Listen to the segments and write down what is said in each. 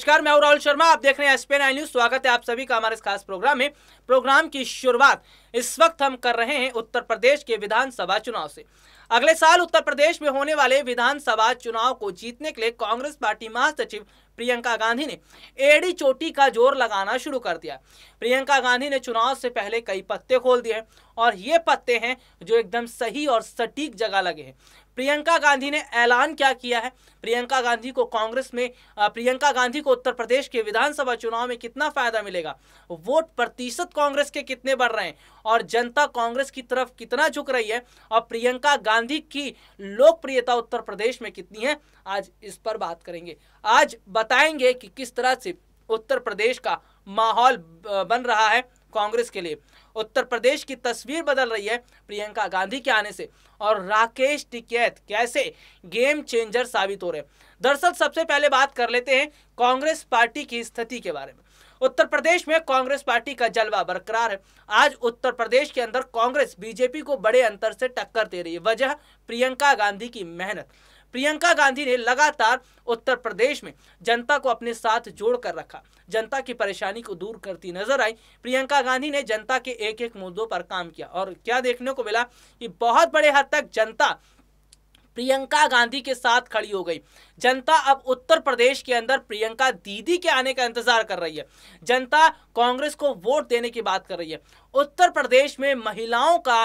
नमस्कार मैं राहुल शर्मा आप देख रहे हैं एसपी आई न्यूज स्वागत है आप सभी का हमारे इस खास प्रोग्राम में प्रोग्राम की शुरुआत इस वक्त हम कर रहे हैं उत्तर प्रदेश के विधानसभा चुनाव से अगले साल उत्तर प्रदेश में होने वाले विधानसभा चुनाव को जीतने के लिए कांग्रेस पार्टी महासचिव प्रियंका गांधी ने एड़ी चोटी का जोर लगाना शुरू कर दिया प्रियंका गांधी ने चुनाव से पहले कई पत्ते खोल दिए और ये पत्ते हैं जो एकदम सही और सटीक जगह लगे हैं प्रियंका गांधी ने ऐलान क्या किया है प्रियंका गांधी को कांग्रेस में प्रियंका गांधी को उत्तर प्रदेश के विधानसभा चुनाव में कितना फायदा मिलेगा वोट प्रतिशत कांग्रेस के कितने बढ़ रहे हैं और जनता कांग्रेस की तरफ कितना झुक रही है और प्रियंका गांधी की लोकप्रियता उत्तर प्रदेश में कितनी है आज इस पर बात करेंगे आज बताएंगे कि किस तरह से उत्तर प्रदेश का माहौल बन रहा है कांग्रेस के लिए उत्तर प्रदेश की तस्वीर बदल रही है प्रियंका गांधी के आने से और राकेश टिकैत कैसे गेम चेंजर साबित हो रहे दरअसल सबसे पहले बात कर लेते हैं कांग्रेस पार्टी की स्थिति के बारे में उत्तर प्रदेश में कांग्रेस पार्टी का जलवा बरकरार है आज उत्तर प्रदेश के अंदर कांग्रेस बीजेपी को बड़े अंतर से टक्कर दे रही है वजह प्रियंका गांधी की मेहनत प्रियंका गांधी ने लगातार उत्तर प्रदेश में जनता को अपने साथ जोड़कर रखा जनता की परेशानी को दूर करती नजर आई प्रियंका गांधी ने जनता के एक एक मुद्दों पर काम किया और क्या देखने को मिला कि बहुत बड़े हद तक जनता प्रियंका गांधी के साथ खड़ी हो गई जनता अब उत्तर प्रदेश के अंदर प्रियंका दीदी के आने का इंतजार कर रही है जनता कांग्रेस को वोट देने की बात कर रही है उत्तर प्रदेश में महिलाओं का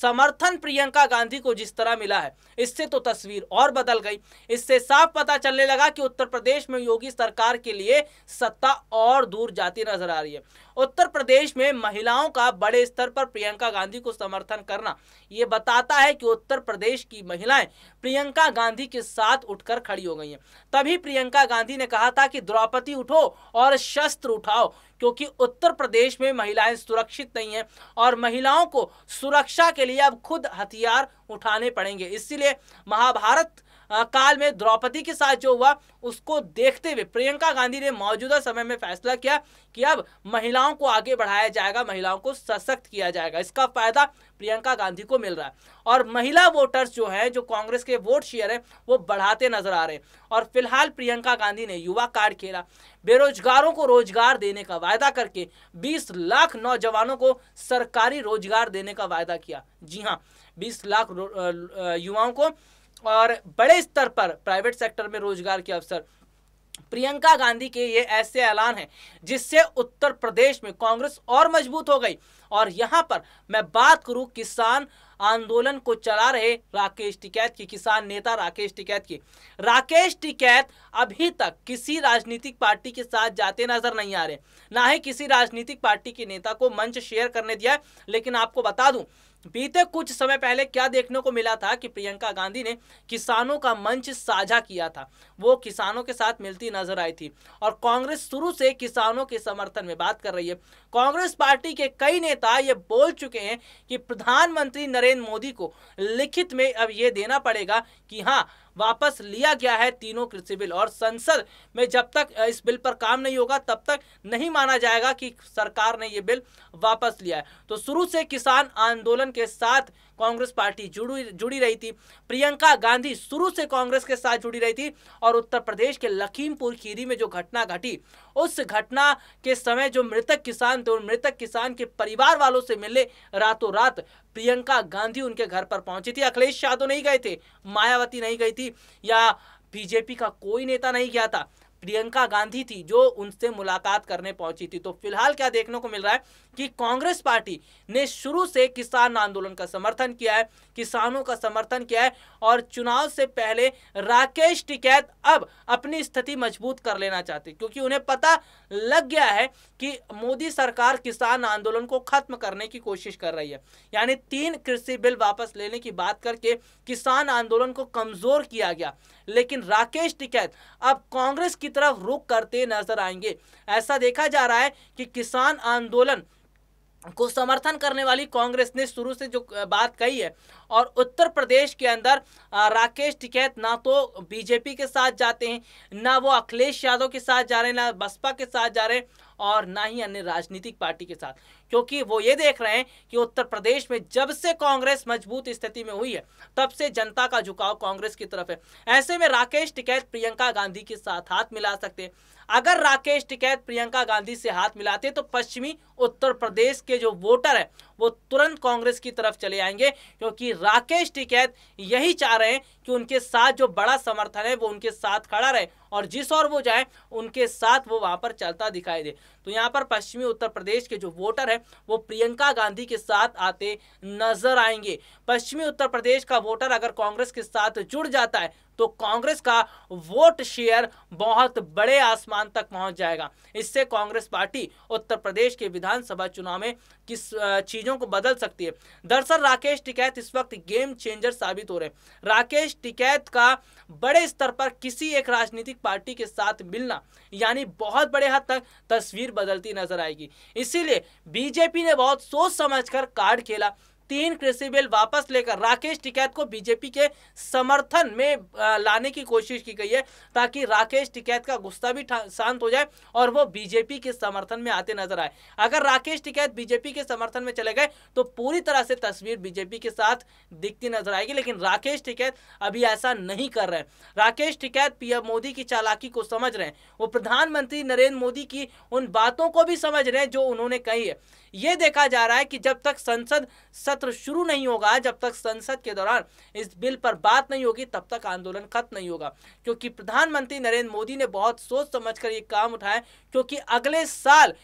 समर्थन प्रियंका गांधी को जिस तरह मिला है इससे तो तस्वीर और बदल गई इससे साफ पता चलने लगा कि उत्तर प्रदेश में योगी सरकार के लिए सत्ता और दूर जाती नजर आ रही है उत्तर प्रदेश में महिलाओं का बड़े स्तर पर प्रियंका गांधी को समर्थन करना ये बताता है कि उत्तर प्रदेश की महिलाएं प्रियंका गांधी के साथ उठकर खड़ी हो गई हैं तभी प्रियंका गांधी ने कहा था कि द्रौपदी उठो और शस्त्र उठाओ क्योंकि उत्तर प्रदेश में महिलाएं सुरक्षित नहीं हैं और महिलाओं को सुरक्षा के लिए अब खुद हथियार उठाने पड़ेंगे इसीलिए महाभारत काल में द्रौपदी के साथ जो हुआ उसको देखते हुए प्रियंका गांधी ने मौजूदा समय में फैसला किया कि अब महिलाओं को आगे बढ़ाया जाएगा महिलाओं को सशक्त किया जाएगा इसका फायदा प्रियंका गांधी को मिल रहा है और महिला वोटर्स जो हैं जो कांग्रेस के वोट शेयर हैं वो बढ़ाते नजर आ रहे हैं और फिलहाल प्रियंका गांधी ने युवा कार्ड खेला बेरोजगारों को रोजगार देने का वायदा करके 20 लाख नौजवानों को सरकारी रोजगार देने का वायदा किया जी हाँ 20 लाख युवाओं को और बड़े स्तर पर प्राइवेट सेक्टर में रोजगार के अवसर प्रियंका गांधी के ये ऐसे ऐलान हैं जिससे उत्तर प्रदेश में कांग्रेस और मजबूत हो गई और यहाँ पर मैं बात करूँ किसान आंदोलन को चला रहे राकेश टिकैत की किसान नेता राकेश टिकैत की राकेश टिकैत अभी तक किसी राजनीतिक पार्टी के साथ जाते नजर नहीं आ रहे ना ही किसी राजनीतिक पार्टी के नेता को मंच शेयर करने दिया लेकिन आपको बता दूं बीते कुछ समय पहले क्या देखने को मिला था कि प्रियंका गांधी ने किसानों का मंच साझा किया था वो किसानों के साथ मिलती नजर आई थी और कांग्रेस शुरू से किसानों के समर्थन में बात कर रही है कांग्रेस पार्टी के कई नेता ये बोल चुके हैं कि प्रधानमंत्री नरेंद्र मोदी को लिखित में अब ये देना पड़ेगा कि हाँ वापस लिया गया है तीनों कृषि बिल और संसद में जब तक इस बिल पर काम नहीं होगा तब तक नहीं माना जाएगा कि सरकार ने ये बिल वापस लिया है तो शुरू से किसान आंदोलन के साथ कांग्रेस पार्टी जुड़ी जुड़ी रही थी प्रियंका गांधी शुरू से कांग्रेस के साथ जुड़ी रही थी और उत्तर प्रदेश के लखीमपुर खीरी में जो घटना घटी उस घटना के समय जो मृतक किसान थे उन मृतक किसान के परिवार वालों से मिलने रातों रात प्रियंका गांधी उनके घर पर पहुंची थी अखिलेश यादव नहीं गए थे मायावती नहीं गई थी या बीजेपी का कोई नेता नहीं गया था प्रियंका गांधी थी जो उनसे मुलाकात करने पहुंची थी तो फिलहाल क्या देखने को मिल रहा है कि कांग्रेस पार्टी ने शुरू से किसान आंदोलन का समर्थन किया है किसानों का समर्थन किया है और चुनाव से पहले राकेश टिकैत अब अपनी स्थिति मजबूत कर लेना चाहते क्योंकि उन्हें पता लग गया है कि मोदी सरकार किसान आंदोलन को खत्म करने की कोशिश कर रही है यानी तीन कृषि बिल वापस लेने की बात करके किसान आंदोलन को कमजोर किया गया लेकिन राकेश टिकैत अब कांग्रेस की की तरफ रुख करते नजर आएंगे ऐसा देखा जा रहा है कि किसान आंदोलन को समर्थन करने वाली कांग्रेस ने शुरू से जो बात कही है और उत्तर प्रदेश के अंदर राकेश टिकैत ना तो बीजेपी के साथ जाते हैं ना वो अखिलेश यादव के साथ जा रहे हैं ना बसपा के साथ जा रहे हैं और ना ही अन्य राजनीतिक पार्टी के साथ क्योंकि वो ये देख रहे हैं कि उत्तर प्रदेश में जब से कांग्रेस मजबूत स्थिति में हुई है तब से जनता का झुकाव कांग्रेस की तरफ है ऐसे में राकेश टिकैत प्रियंका गांधी के साथ हाथ मिला सकते अगर राकेश टिकैत प्रियंका गांधी से हाथ मिलाते तो पश्चिमी उत्तर प्रदेश के जो वोटर है वो तुरंत कांग्रेस की तरफ चले आएंगे क्योंकि राकेश टिकैत यही चाह रहे हैं कि उनके साथ जो बड़ा समर्थन है वो उनके साथ खड़ा रहे और जिस और वो जाए उनके साथ वो वहां पर चलता दिखाई दे तो यहाँ पर पश्चिमी उत्तर प्रदेश के जो वोटर है वो प्रियंका गांधी के साथ आते नजर आएंगे पश्चिमी उत्तर प्रदेश का वोटर अगर कांग्रेस के साथ जुड़ जाता है तो कांग्रेस का वोट शेयर बहुत बड़े आसमान तक पहुंच जाएगा इससे कांग्रेस पार्टी उत्तर प्रदेश के विधानसभा चुनाव में किस चीज़ों को बदल सकती है दरअसल राकेश टिकैत इस वक्त गेम चेंजर साबित हो रहे हैं राकेश टिकैत का बड़े स्तर पर किसी एक राजनीतिक पार्टी के साथ मिलना यानी बहुत बड़े हद तक तस्वीर बदलती नजर आएगी इसीलिए बीजेपी ने बहुत सोच समझकर कार्ड खेला तीन कृषि बिल वापस लेकर राकेश टिकैत को बीजेपी के समर्थन में लाने की कोशिश की गई है ताकि राकेश टिकैत का गुस्सा भी शांत हो जाए और वो बीजेपी के समर्थन में आते नजर आए अगर राकेश टिकैत बीजेपी के समर्थन में चले गए तो पूरी तरह से तस्वीर बीजेपी के साथ दिखती नजर आएगी लेकिन राकेश टिकैत अभी ऐसा नहीं कर रहे राकेश टिकैत पीएम मोदी की चालाकी को समझ रहे हैं वो प्रधानमंत्री नरेंद्र मोदी की उन बातों को भी समझ रहे हैं जो उन्होंने कही है ये देखा जा रहा है कि जब तक संसद सत्र शुरू नहीं होगा जब तक संसद के दौरान इस बिल पर बात नहीं होगी तब तक आंदोलन खत्म नहीं होगा क्योंकि प्रधानमंत्री नरेंद्र मोदी ने बहुत सोच समझ कर ये काम उठाया क्योंकि अगले साल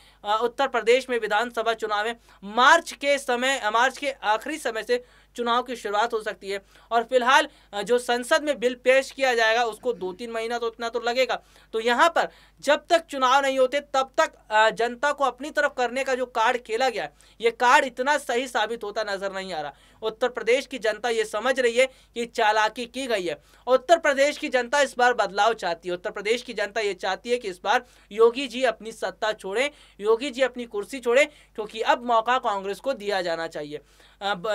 उत्तर प्रदेश में विधानसभा चुनाव है मार्च के समय मार्च के आखिरी समय से चुनाव की शुरुआत हो सकती है और फिलहाल जो संसद में बिल पेश किया जाएगा उसको दो तीन महीना तो इतना तो लगेगा तो यहाँ पर जब तक चुनाव नहीं होते तब तक जनता को अपनी तरफ करने का जो कार्ड खेला गया ये कार्ड इतना सही साबित होता नजर नहीं आ रहा उत्तर प्रदेश की जनता ये समझ रही है कि चालाकी की गई है उत्तर प्रदेश की जनता इस बार बदलाव चाहती है उत्तर प्रदेश की जनता ये चाहती है कि इस बार योगी जी अपनी सत्ता छोड़ें योगी जी अपनी कुर्सी छोड़ें क्योंकि अब मौका कांग्रेस को दिया जाना चाहिए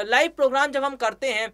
लाइव प्रोग्राम जब हम करते हैं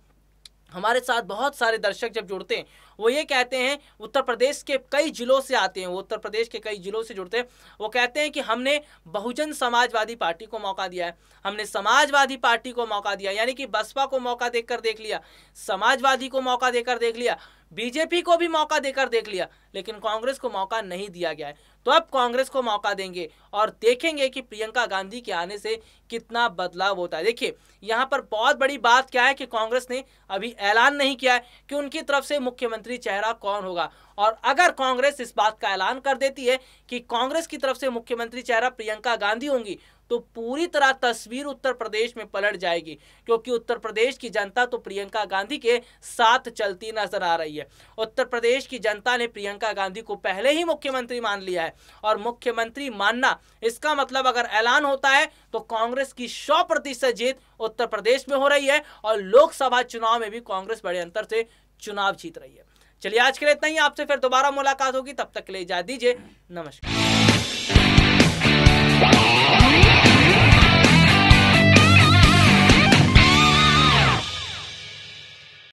हमारे साथ बहुत सारे दर्शक जब जुड़ते हैं वो ये कहते हैं उत्तर प्रदेश के कई जिलों से आते हैं वो उत्तर प्रदेश के कई जिलों से जुड़ते हैं वो कहते हैं कि हमने बहुजन समाजवादी पार्टी को मौका दिया है हमने समाजवादी पार्टी को मौका दिया यानी कि बसपा को मौका देकर देख लिया समाजवादी को मौका देकर देख लिया बीजेपी को भी मौका देकर देख लिया लेकिन कांग्रेस को मौका नहीं दिया गया है तो अब कांग्रेस को मौका देंगे और देखेंगे कि प्रियंका गांधी के आने से कितना बदलाव होता है देखिए यहाँ पर बहुत बड़ी बात क्या है कि कांग्रेस ने अभी ऐलान नहीं किया है कि उनकी तरफ से मुख्यमंत्री मंत्री चेहरा कौन होगा और अगर कांग्रेस इस बात का ऐलान कर देती है कि कांग्रेस की तरफ से मुख्यमंत्री चेहरा प्रियंका गांधी होंगी तो पूरी तरह तस्वीर उत्तर प्रदेश में पलट जाएगी क्योंकि उत्तर प्रदेश की जनता तो प्रियंका गांधी के साथ चलती नजर आ रही है उत्तर प्रदेश की जनता ने प्रियंका गांधी को पहले ही मुख्यमंत्री मान लिया है और मुख्यमंत्री मानना इसका मतलब अगर ऐलान होता है तो कांग्रेस की सौ प्रतिशत जीत उत्तर प्रदेश में हो रही है और लोकसभा चुनाव में भी कांग्रेस बड़े अंतर से चुनाव जीत रही है चलिए आज के लिए इतना ही आपसे फिर दोबारा मुलाकात होगी तब तक के लिए इजाजत दीजिए नमस्कार